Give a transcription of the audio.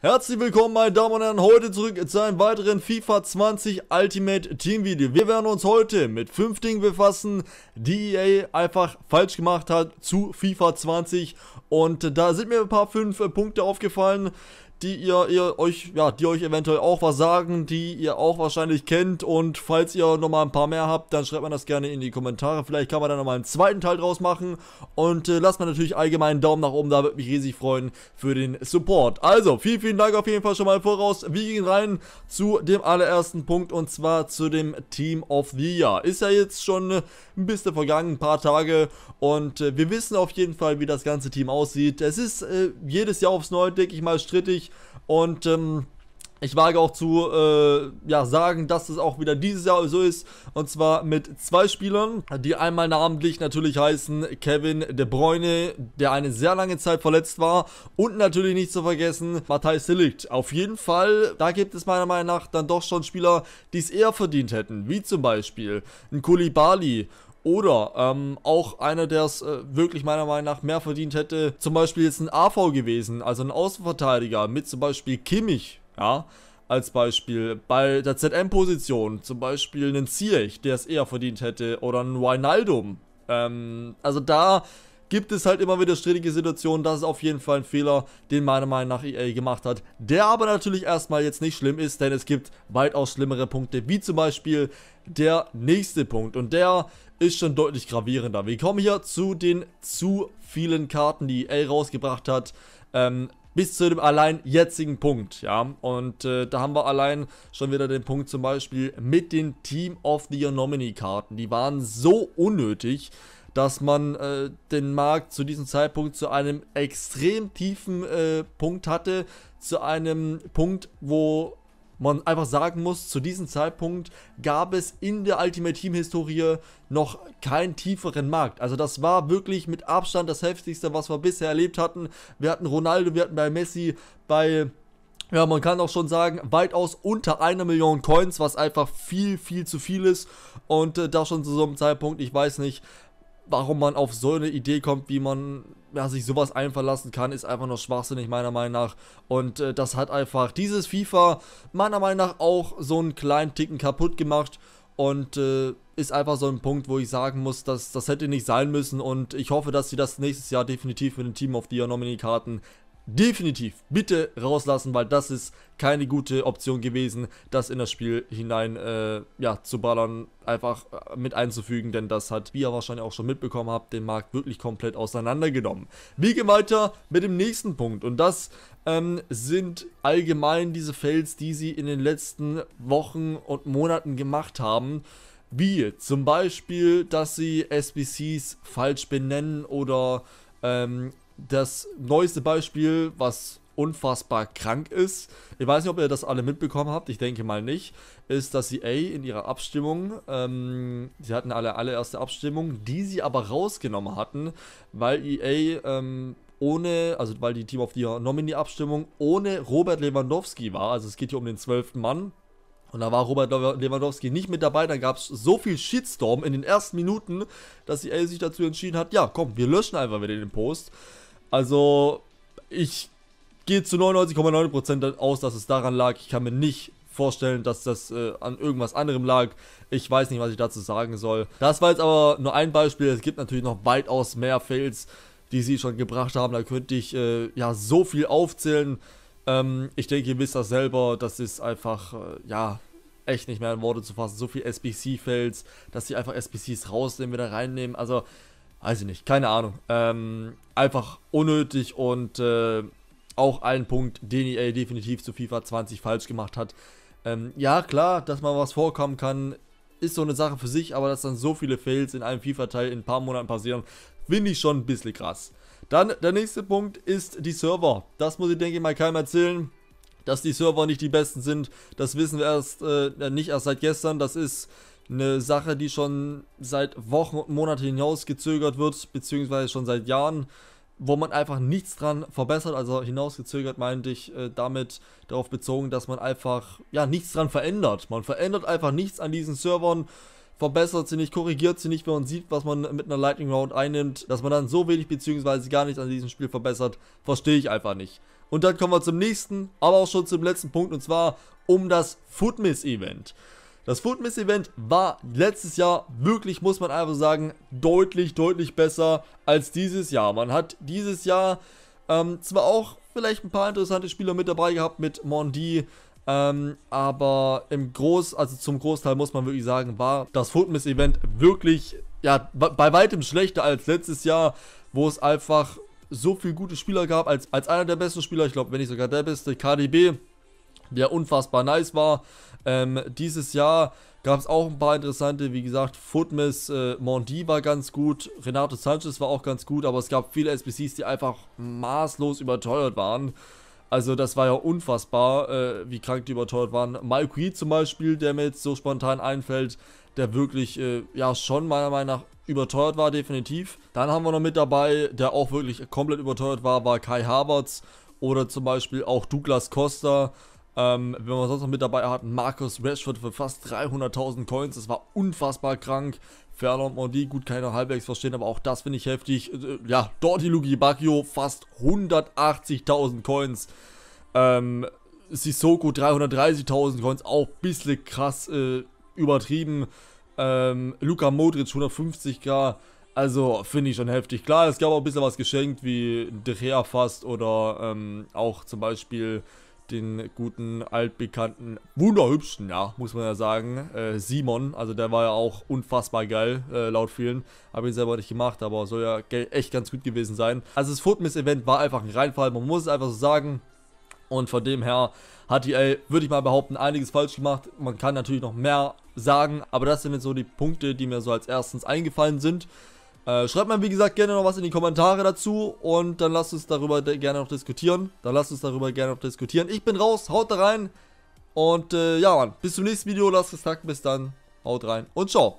Herzlich willkommen meine Damen und Herren, heute zurück zu einem weiteren FIFA 20 Ultimate Team Video. Wir werden uns heute mit fünf Dingen befassen, die EA einfach falsch gemacht hat zu FIFA 20 und da sind mir ein paar fünf Punkte aufgefallen, die ihr, ihr euch, ja, die euch eventuell auch was sagen, die ihr auch wahrscheinlich kennt. Und falls ihr nochmal ein paar mehr habt, dann schreibt man das gerne in die Kommentare. Vielleicht kann man da nochmal einen zweiten Teil draus machen. Und äh, lasst mir natürlich allgemein einen Daumen nach oben, da würde mich riesig freuen für den Support. Also, vielen, vielen Dank auf jeden Fall schon mal voraus. Wir gehen rein zu dem allerersten Punkt und zwar zu dem Team of the Year. Ist ja jetzt schon äh, ein bisschen vergangen, ein paar Tage. Und äh, wir wissen auf jeden Fall, wie das ganze Team aussieht. Es ist äh, jedes Jahr aufs Neue, denke ich mal, strittig und ähm, ich wage auch zu äh, ja, sagen, dass es auch wieder dieses Jahr so ist. Und zwar mit zwei Spielern, die einmal namentlich natürlich heißen Kevin De Bruyne, der eine sehr lange Zeit verletzt war. Und natürlich nicht zu vergessen Matthijs Silicht. Auf jeden Fall, da gibt es meiner Meinung nach dann doch schon Spieler, die es eher verdient hätten. Wie zum Beispiel ein Koulibaly oder ähm, auch einer, der es äh, wirklich meiner Meinung nach mehr verdient hätte, zum Beispiel jetzt ein AV gewesen, also ein Außenverteidiger mit zum Beispiel Kimmich, ja, als Beispiel. Bei der ZM-Position zum Beispiel einen Ziyech, der es eher verdient hätte, oder ein Wijnaldum. Ähm, also da gibt es halt immer wieder strittige Situationen. Das ist auf jeden Fall ein Fehler, den meiner Meinung nach EA gemacht hat. Der aber natürlich erstmal jetzt nicht schlimm ist, denn es gibt weitaus schlimmere Punkte, wie zum Beispiel der nächste Punkt. Und der ist schon deutlich gravierender. Wir kommen hier zu den zu vielen Karten, die EA rausgebracht hat. Ähm, bis zu dem allein jetzigen Punkt, ja. Und äh, da haben wir allein schon wieder den Punkt zum Beispiel mit den Team of the Anomaly Karten. Die waren so unnötig dass man äh, den Markt zu diesem Zeitpunkt zu einem extrem tiefen äh, Punkt hatte, zu einem Punkt, wo man einfach sagen muss, zu diesem Zeitpunkt gab es in der Ultimate Team Historie noch keinen tieferen Markt. Also das war wirklich mit Abstand das heftigste, was wir bisher erlebt hatten. Wir hatten Ronaldo, wir hatten bei Messi, bei ja, man kann auch schon sagen, weitaus unter einer Million Coins, was einfach viel, viel zu viel ist. Und äh, da schon zu so einem Zeitpunkt, ich weiß nicht, warum man auf so eine Idee kommt, wie man ja, sich sowas einverlassen kann, ist einfach nur schwachsinnig, meiner Meinung nach. Und äh, das hat einfach dieses FIFA meiner Meinung nach auch so einen kleinen Ticken kaputt gemacht. Und äh, ist einfach so ein Punkt, wo ich sagen muss, dass das hätte nicht sein müssen. Und ich hoffe, dass sie das nächstes Jahr definitiv mit den Team of the Year Nominee-Karten definitiv bitte rauslassen, weil das ist keine gute Option gewesen, das in das Spiel hinein äh, ja, zu ballern, einfach äh, mit einzufügen, denn das hat, wie ihr wahrscheinlich auch schon mitbekommen habt, den Markt wirklich komplett auseinandergenommen. Wir gehen weiter mit dem nächsten Punkt und das ähm, sind allgemein diese Fails, die sie in den letzten Wochen und Monaten gemacht haben. Wie zum Beispiel, dass sie SBCs falsch benennen oder ähm, das neueste Beispiel, was unfassbar krank ist. Ich weiß nicht, ob ihr das alle mitbekommen habt, ich denke mal nicht, ist, dass EA in ihrer Abstimmung, ähm, sie hatten alle allererste Abstimmung, die sie aber rausgenommen hatten, weil EA ähm, ohne, also weil die Team of the Year Nominee-Abstimmung ohne Robert Lewandowski war. Also es geht hier um den zwölften Mann. Und da war Robert Lewandowski nicht mit dabei, dann gab es so viel Shitstorm in den ersten Minuten, dass EA sich dazu entschieden hat, ja komm, wir löschen einfach wieder den Post. Also, ich gehe zu 99,9% aus, dass es daran lag. Ich kann mir nicht vorstellen, dass das äh, an irgendwas anderem lag. Ich weiß nicht, was ich dazu sagen soll. Das war jetzt aber nur ein Beispiel. Es gibt natürlich noch weitaus mehr Fails, die sie schon gebracht haben. Da könnte ich äh, ja so viel aufzählen. Ähm, ich denke, ihr wisst das selber. Das ist einfach, äh, ja, echt nicht mehr in Worte zu fassen. So viel SBC-Fails, dass sie einfach SBCs rausnehmen, wieder reinnehmen. Also, weiß ich nicht, keine Ahnung. Ähm, einfach unnötig und äh, auch ein Punkt, den EA definitiv zu FIFA 20 falsch gemacht hat. Ähm, ja, klar, dass man was vorkommen kann, ist so eine Sache für sich, aber dass dann so viele Fails in einem FIFA-Teil in ein paar Monaten passieren, finde ich schon ein bisschen krass. Dann der nächste Punkt ist die Server. Das muss ich denke ich mal keinem erzählen. Dass die Server nicht die besten sind, das wissen wir erst äh, nicht erst seit gestern. Das ist eine Sache, die schon seit Wochen und Monaten hinausgezögert wird, beziehungsweise schon seit Jahren, wo man einfach nichts dran verbessert. Also hinausgezögert meinte ich äh, damit darauf bezogen, dass man einfach ja nichts dran verändert. Man verändert einfach nichts an diesen Servern verbessert sie nicht, korrigiert sie nicht, wenn man sieht, was man mit einer Lightning Round einnimmt, dass man dann so wenig beziehungsweise gar nichts an diesem Spiel verbessert, verstehe ich einfach nicht. Und dann kommen wir zum nächsten, aber auch schon zum letzten Punkt und zwar um das Footmiss Event. Das Food Miss Event war letztes Jahr wirklich, muss man einfach sagen, deutlich, deutlich besser als dieses Jahr. Man hat dieses Jahr ähm, zwar auch vielleicht ein paar interessante Spieler mit dabei gehabt mit Mondi, ähm, aber im Groß, also zum Großteil muss man wirklich sagen, war das Food Miss Event wirklich, ja, bei weitem schlechter als letztes Jahr, wo es einfach so viele gute Spieler gab, als, als einer der besten Spieler, ich glaube, wenn nicht sogar der beste, KDB, der unfassbar nice war. Ähm, dieses Jahr gab es auch ein paar interessante, wie gesagt, Footmiss, äh, Mondi war ganz gut, Renato Sanchez war auch ganz gut, aber es gab viele SBCs, die einfach maßlos überteuert waren. Also das war ja unfassbar, äh, wie krank die überteuert waren. Mike Reed zum Beispiel, der mir jetzt so spontan einfällt, der wirklich, äh, ja, schon meiner Meinung nach überteuert war, definitiv. Dann haben wir noch mit dabei, der auch wirklich komplett überteuert war, war Kai Havertz oder zum Beispiel auch Douglas Costa. Ähm, wenn man sonst noch mit dabei hat, Markus Rashford für fast 300.000 Coins, das war unfassbar krank. Ferner und Mondi, gut, keiner halbwegs verstehen, aber auch das finde ich heftig. Äh, äh, ja, Dorti Lugi Bacchio, fast 180.000 Coins. Ähm, Sissoko 330.000 Coins, auch ein bisschen krass äh, übertrieben. Ähm, Luka Modric 150k. Also finde ich schon heftig. Klar, es gab auch ein bisschen was geschenkt, wie De fast oder ähm, auch zum Beispiel den guten, altbekannten, wunderhübschen, ja, muss man ja sagen, äh, Simon. Also der war ja auch unfassbar geil, äh, laut vielen. Habe ihn selber nicht gemacht, aber soll ja echt ganz gut gewesen sein. Also das Footmiss-Event war einfach ein Reinfall, man muss es einfach so sagen. Und von dem her hat die, würde ich mal behaupten, einiges falsch gemacht. Man kann natürlich noch mehr sagen, aber das sind jetzt so die Punkte, die mir so als erstens eingefallen sind. Äh, schreibt mir, wie gesagt, gerne noch was in die Kommentare dazu und dann lasst uns darüber gerne noch diskutieren. Dann lasst uns darüber gerne noch diskutieren. Ich bin raus, haut da rein und äh, ja, Mann, bis zum nächsten Video, lasst es sacken, bis dann, haut rein und ciao.